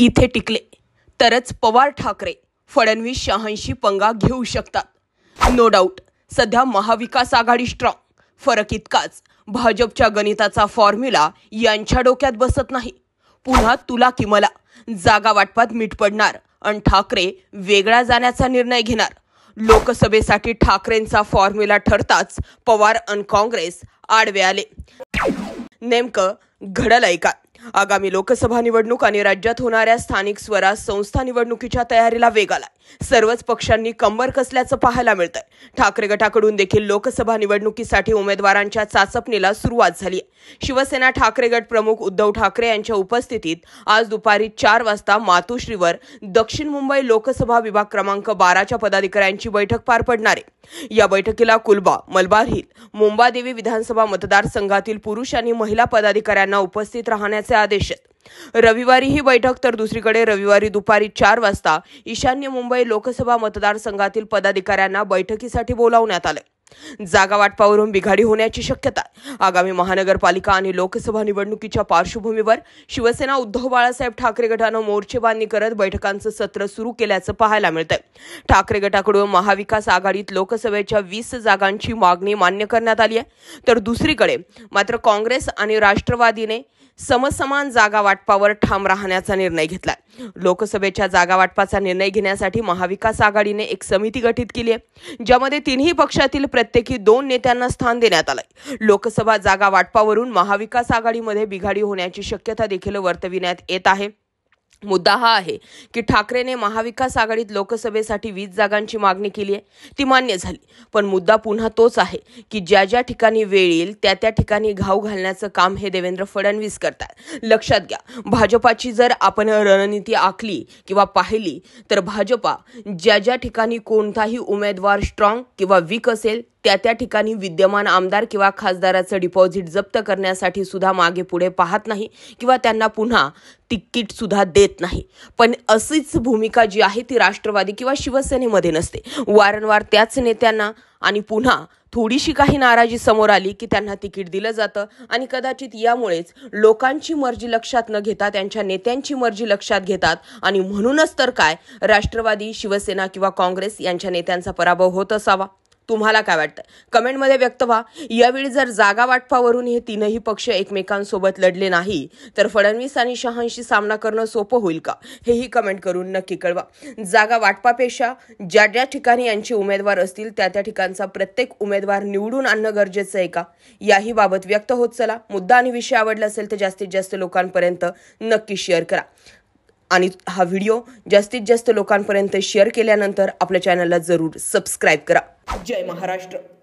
इथे टिकले तरच पवार ठाकरे फडणवीस शहांशी पंगा घेऊ शकतात नो डाऊट सध्या महाविकास आघाडी स्ट्रॉंग फरक इतकाच भाजपच्या गणिताचा फॉर्म्युला यांच्या डोक्यात बसत नाही पुन्हा तुला की मला जागा वाटपात मीठ पडणार आणि ठाकरे वेगळा जाण्याचा निर्णय घेणार लोकसभेसाठी ठाकरेंचा फॉर्म्युला ठरताच पवार आणि काँग्रेस आडवे आले नेमकं घडलंय का आगामी लोकसभा निवडणूक आणि राज्यात होणाऱ्या स्थानिक स्वराज संस्था निवडणुकीच्या तयारीला वेग आलाय सर्वच पक्षांनी कंबर कसल्याचं पाहायला मिळतंय ठाकरे गटाकडून देखील लोकसभा निवडणुकीसाठी उमेदवारांच्या चाचपणीला सुरुवात झाली शिवसेना ठाकरे गट प्रमुख उद्धव ठाकरे यांच्या उपस्थितीत आज दुपारी चार वाजता मातोश्रीवर दक्षिण मुंबई लोकसभा विभाग क्रमांक बाराच्या पदाधिकाऱ्यांची बैठक पार पडणार आहे या बैठकीला कुलबा मलबार हिल मुंबादेवी विधानसभा मतदारसंघातील पुरुष आणि महिला पदाधिकाऱ्यांना उपस्थित राहण्याचे आदेश आहेत रविवारी ही बैठक तर दुसरीकडे रविवारी दुपारी चार वाजता ईशान्य मुंबई लोकसभा मतदारसंघातील पदाधिकाऱ्यांना बैठकीसाठी बोलावण्यात आले जागा वाटपावरून बिघाडी होण्याची शक्यता आगामी महानगरपालिका आणि लोकसभा निवडणुकीच्या पार्श्वभूमीवर शिवसेना उद्धव बाळासाहेब ठाकरे गटानं मोर्चेबांधणी करत बैठकांचं सत्र सुरू केल्याचं पाहायला मिळतंय ठाकरे गटाकडून महाविकास आघाडीत लोकसभेच्या वीस जागांची मागणी मान्य करण्यात आली आहे तर दुसरीकडे मात्र काँग्रेस आणि राष्ट्रवादीने समसमान जागा वाटपावर ठाम राहण्याचा निर्णय घेतलाय लोकसभेच्या जागा वाटपाचा निर्णय घेण्यासाठी महाविकास आघाडीने एक समिती गठीत केली आहे ज्यामध्ये तिन्ही पक्षातील प्रत्येकी दोन नेत्यांना स्थान देण्यात आलंय लोकसभा जागा वाटपावरून महाविकास आघाडीमध्ये बिघाडी होण्याची शक्यता देखील वर्तविण्यात येत आहे मुद्दा हा आहे की ठाकरेने महाविकास आघाडीत लोकसभेसाठी वीस जागांची मागणी केली आहे ती मान्य झाली पण मुद्दा पुन्हा तोच आहे की ज्या ज्या ठिकाणी वेळ येईल त्या त्या ठिकाणी घाव घालण्याचं काम हे देवेंद्र फडणवीस करतात लक्षात घ्या भाजपाची जर आपण रणनीती आखली किंवा पाहिली तर भाजपा ज्या ज्या ठिकाणी कोणताही उमेदवार स्ट्रॉंग किंवा वीक असेल त्या त्या ठिकाणी विद्यमान आमदार किंवा खासदाराचं डिपॉझिट जप्त करण्यासाठी सुद्धा मागे पुढे पाहत नाही किंवा त्यांना पुन्हा तिकीट सुद्धा देत नाही पण अशीच भूमिका जी आहे ती राष्ट्रवादी किंवा शिवसेनेमध्ये नसते वारंवार त्याच नेत्यांना आणि पुन्हा थोडीशी काही नाराजी समोर आली की त्यांना तिकीट दिलं जातं आणि कदाचित यामुळेच लोकांची मर्जी लक्षात न घेता त्यांच्या नेत्यांची मर्जी लक्षात घेतात आणि म्हणूनच तर काय राष्ट्रवादी शिवसेना किंवा काँग्रेस यांच्या नेत्यांचा पराभव होत असावा तुम्हाला काय वाटतं कमेंटमध्ये व्यक्त व्हा यावेळी जर जागा वाटपावरून हे तीनही पक्ष एकमेकांसोबत लढले नाही तर फडणवीस आणि शहांशी सामना करणं सोपं होईल का हेही कमेंट करून नक्की कळवा जागा वाटपापेक्षा ज्या ज्या ठिकाणी यांचे उमेदवार असतील त्या त्या ठिकाणचा प्रत्येक उमेदवार निवडून आणणं गरजेचं आहे का याही बाबत व्यक्त होत चला मुद्दा आणि विषय आवडला असेल तर जास्तीत जास्त लोकांपर्यंत नक्की शेअर करा आणि हा व्हिडिओ जास्तीत जास्त लोकांपर्यंत शेअर केल्यानंतर आपल्या चॅनलला जरूर सबस्क्राईब करा जय महाराष्ट्र